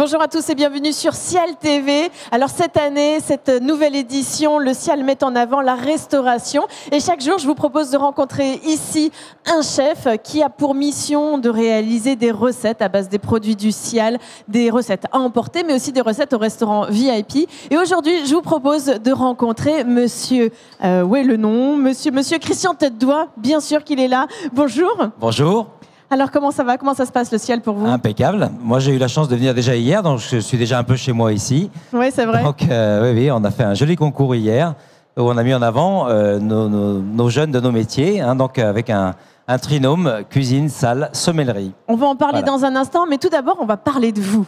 Bonjour à tous et bienvenue sur Ciel TV. Alors cette année, cette nouvelle édition, le Ciel met en avant la restauration. Et chaque jour, je vous propose de rencontrer ici un chef qui a pour mission de réaliser des recettes à base des produits du Ciel, des recettes à emporter, mais aussi des recettes au restaurant VIP. Et aujourd'hui, je vous propose de rencontrer Monsieur, euh, où est le nom Monsieur, Monsieur Christian tête bien sûr qu'il est là. Bonjour. Bonjour. Alors comment ça va Comment ça se passe le ciel pour vous Impeccable. Moi j'ai eu la chance de venir déjà hier, donc je suis déjà un peu chez moi ici. Oui, c'est vrai. Donc euh, oui, oui, on a fait un joli concours hier où on a mis en avant euh, nos, jeunes de nos métiers, hein, donc euh, avec un, un trinôme cuisine, salle, sommellerie. On va en parler dans un instant, mais tout d'abord, on va parler de vous.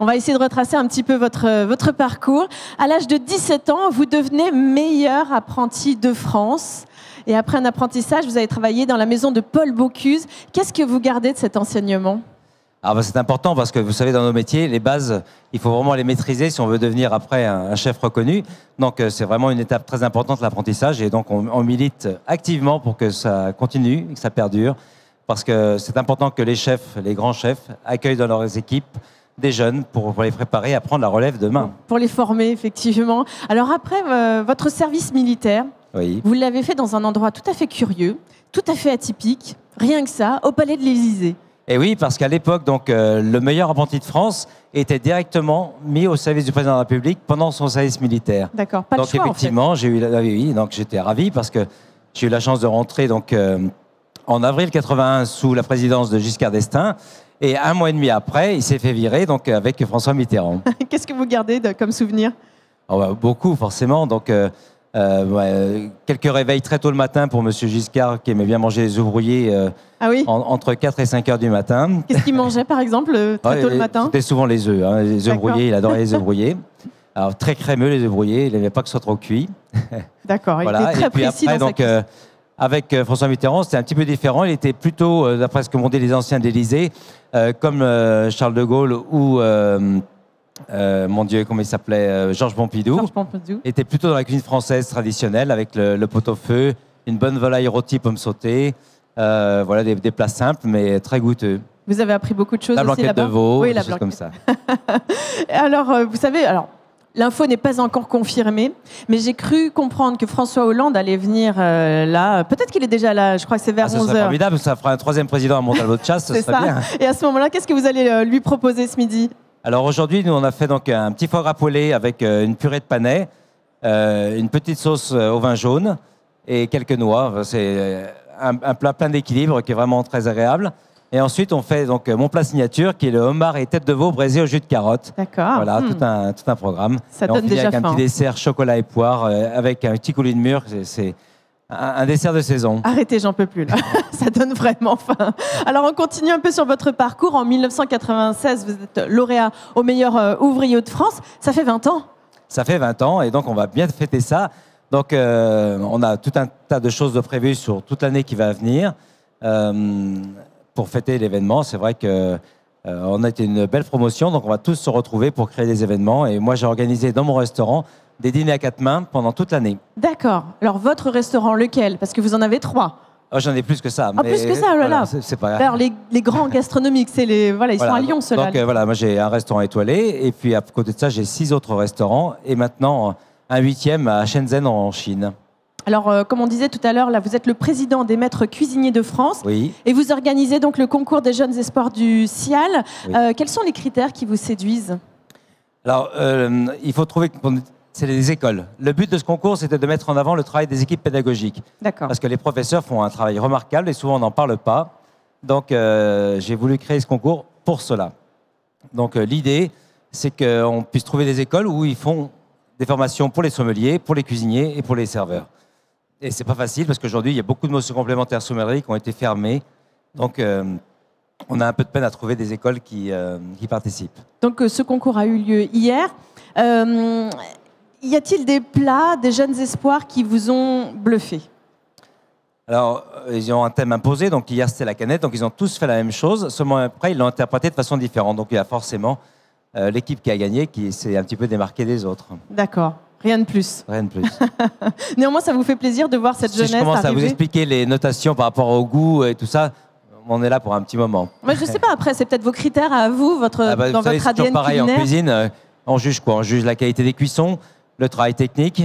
On va essayer de retracer un petit peu votre, euh, votre parcours. À l'âge de 17 ans, vous devenez meilleur apprenti de France. Et après un apprentissage, vous avez travaillé dans la maison de Paul Bocuse. Qu'est-ce que vous gardez de cet enseignement bah, c'est important parce que vous savez, dans nos métiers, les bases, il faut vraiment les maîtriser si on veut devenir après un, chef reconnu. Donc euh, c'est vraiment une étape très importante, l'apprentissage. Et donc on, milite activement pour que ça continue, que ça perdure. Parce que c'est important que les chefs, les grands chefs, accueillent dans leurs équipes des jeunes pour, les préparer à prendre la relève demain. Pour les former, effectivement. Alors après, euh, votre service militaire, vous l'avez fait dans un endroit tout à fait curieux, tout à fait atypique, rien que ça, au Palais de l'Élysée. Et oui, parce qu'à l'époque, donc, euh, le meilleur apprenti de France était directement mis au service du président de la République pendant son service militaire. D'accord, pas de donc, effectivement, j'ai eu, donc j'étais ravi parce que j'ai eu la chance de rentrer donc euh, en avril 81 sous la présidence de Giscard d'Estaing. Et un mois et demi après, il s'est fait virer donc euh, avec François Mitterrand. Qu'est-ce que vous gardez comme souvenir ah bah, Beaucoup, forcément. Donc, euh, euh, quelques réveils très tôt le matin pour Monsieur Giscard qui aimait bien manger les œufs brouillés euh, ah entre 4 et 5 heures du matin. Qu'est-ce qu'il mangeait par exemple très tôt le matin C'était souvent les œufs, hein, les œufs brouillés, il adorait les œufs brouillés. Alors très crémeux les œufs brouillés, il n'aimait pas que ce soit trop cuit. D'accord, il était très précis donc, avec François Mitterrand, c'était un petit peu différent. Il était plutôt, d'après ce que m'ont dit les anciens d'Élysée, comme Charles de Gaulle ou euh, mon Dieu, comment il s'appelait euh, Georges Pompidou. Était plutôt dans la cuisine française traditionnelle avec le, pot-au-feu, une bonne volaille rôtie, pomme sautée. Euh, voilà des, plats simples mais très goûteux. Vous avez appris beaucoup de choses la aussi là-bas. de veau, des choses comme ça. alors, vous savez, alors L'info n'est pas encore confirmée, mais j'ai cru comprendre que François Hollande allait venir là. Peut-être qu'il est déjà là, je crois que c'est vers 11h. Ah, c'est formidable, ça fera un troisième président à Montalvo de Chasse, ce bien. Et à ce moment-là, qu'est-ce que vous allez lui proposer ce midi alors aujourd'hui, nous, on a fait donc un petit foie gras poêlé avec euh, une purée de panais, euh, une petite sauce euh, au vin jaune et quelques noix. C'est un, plat plein d'équilibre qui est vraiment très agréable. Et ensuite, on fait donc mon plat signature, qui est le homard et tête de veau braisé au jus de carotte. D'accord. Voilà, hmm. tout, un, tout un programme. Ça et donne on finit avec un petit dessert chocolat et poire avec un petit coulis de mur. C'est un dessert de saison. Arrêtez, j'en peux plus là. Ça donne vraiment faim. Alors on continue un peu sur votre parcours. En 1996, vous êtes lauréat au meilleur euh, ouvrier de France. Ça fait 20 ans. Ça fait 20 ans et donc on va bien fêter ça. Donc euh, on a tout un tas de choses de prévues sur toute l'année qui va venir euh, pour fêter l'événement. C'est vrai qu'on a été une belle promotion, donc on va tous se retrouver pour créer des événements. Et moi j'ai organisé dans mon restaurant des dîners à quatre mains pendant toute l'année. D'accord. Alors, votre restaurant, lequel Parce que vous en avez trois. Oh, j'en ai plus que ça. Ah, plus que ça, oh c'est pas Alors, les, grands gastronomiques, c'est les, voilà, ils sont à Lyon, ceux Donc, euh, voilà, moi, j'ai un restaurant étoilé. Et puis, à côté de ça, j'ai six autres restaurants. Et maintenant, un huitième à Shenzhen, en Chine. Alors, euh, comme on disait tout à l'heure, là, vous êtes le président des maîtres cuisiniers de France. Oui. Et vous organisez donc le concours des jeunes espoirs du CIAL. Euh, quels sont les critères qui vous séduisent Alors, il faut trouver c'est les écoles. Le but de ce concours, c'était de mettre en avant le travail des équipes pédagogiques. Parce que les professeurs font un travail remarquable et souvent on n'en parle pas. Donc euh, j'ai voulu créer ce concours pour cela. Donc euh, l'idée, c'est qu'on puisse trouver des écoles où ils font des formations pour les sommeliers, pour les cuisiniers et pour les serveurs. Et c'est pas facile parce qu'aujourd'hui, il y a beaucoup de motions complémentaires sommeliers qui ont été fermées. Donc euh, on a un peu de peine à trouver des écoles qui, qui participent. Donc ce concours a eu lieu hier y a-t-il des plats, des jeunes espoirs qui vous ont bluffé alors, euh, ils ont un thème imposé, donc hier c'était la canette, donc ils ont tous fait la même chose, seulement après ils l'ont interprété de façon différente. Donc il y a forcément euh, l'équipe qui a gagné qui s'est un petit peu démarquée des autres. D'accord. Rien de plus. Rien de plus. Néanmoins, ça vous fait plaisir de voir cette jeunesse. Si je commence à vous expliquer les notations par rapport au goût et tout ça, on est là pour un petit moment. Mais je ne sais pas, après, c'est peut-être vos critères à vous, votre, ah bah, dans votre savez, ADN. C'est pareil en cuisine. Euh, on juge quoi On juge la qualité des cuissons, le travail technique,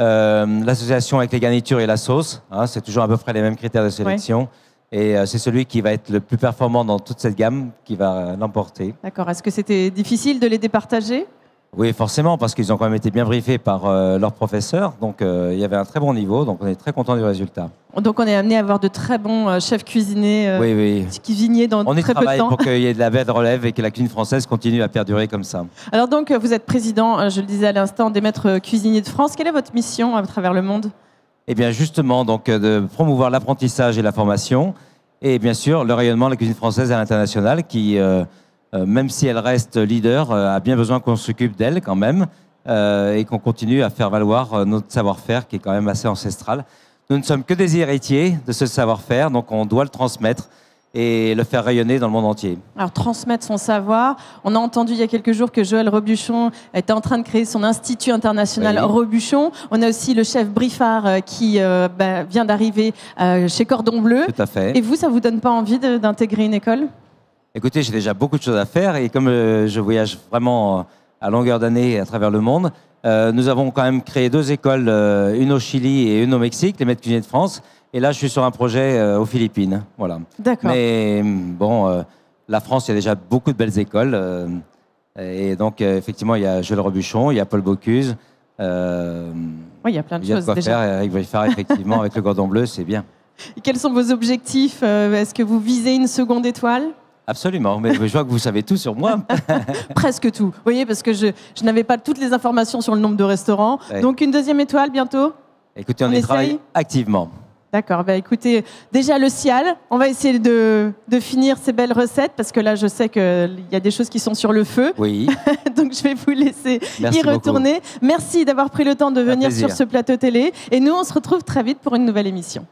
euh, l'association avec les garnitures et la sauce. Hein, c'est toujours à peu près les mêmes critères de sélection. Et euh, c'est celui qui va être le plus performant dans toute cette gamme qui va l'emporter. D'accord. Est-ce que c'était difficile de les départager oui, forcément, parce qu'ils ont quand même été bien briefés par euh, leurs professeurs. Donc, euh, il y avait un très bon niveau. Donc, on est très content du résultat. Donc, on est amené à avoir de très bons euh, chefs cuisiniers, oui, cuisiniers dans on très peu de temps. On y travaille pour qu'il y ait de la belle relève et que la cuisine française continue à perdurer comme ça. Alors, donc, vous êtes président, je le disais à l'instant, des maîtres cuisiniers de France. Quelle est votre mission à travers le monde Eh bien, justement, donc, de promouvoir l'apprentissage et la formation. Et bien sûr, le rayonnement de la cuisine française à l'international qui euh, même si elle reste leader, euh, a bien besoin qu'on s'occupe d'elle quand même euh, et qu'on continue à faire valoir notre savoir-faire qui est quand même assez ancestral. Nous ne sommes que des héritiers de ce savoir-faire, donc on doit le transmettre et le faire rayonner dans le monde entier. Alors transmettre son savoir. On a entendu il y a quelques jours que Joël Rebuchon était en train de créer son institut international Rebuchon. On a aussi le chef Briffard qui bah, vient d'arriver chez Cordon Bleu. Tout à fait. Et vous, ça vous donne pas envie d'intégrer une école écoutez, j'ai déjà beaucoup de choses à faire et comme euh, je voyage vraiment euh, à longueur d'année à travers le monde, euh, nous avons quand même créé deux écoles, une au Chili et une au Mexique, les maîtres cuisiniers de France. Et là, je suis sur un projet aux Philippines. Voilà. D'accord. Mais bon, la France, il y a déjà beaucoup de belles écoles. et donc, effectivement, il y a Jules Robuchon, il y a Paul Bocuse. oui, il y a plein de, il y a de quoi Faire, effectivement, avec le cordon bleu, c'est bien. quels sont vos objectifs Est-ce que vous visez une seconde étoile Absolument, mais je vois que vous savez tout sur moi. Presque tout, vous voyez, parce que je, n'avais pas toutes les informations sur le nombre de restaurants. Donc une deuxième étoile bientôt Écoutez, on, y travaille activement. D'accord, bah écoutez, déjà le ciel, on va essayer de, finir ces belles recettes parce que là je sais qu'il y a des choses qui sont sur le feu. Oui. Donc je vais vous laisser y retourner. Merci d'avoir pris le temps de venir sur ce plateau télé et nous on se retrouve très vite pour une nouvelle émission.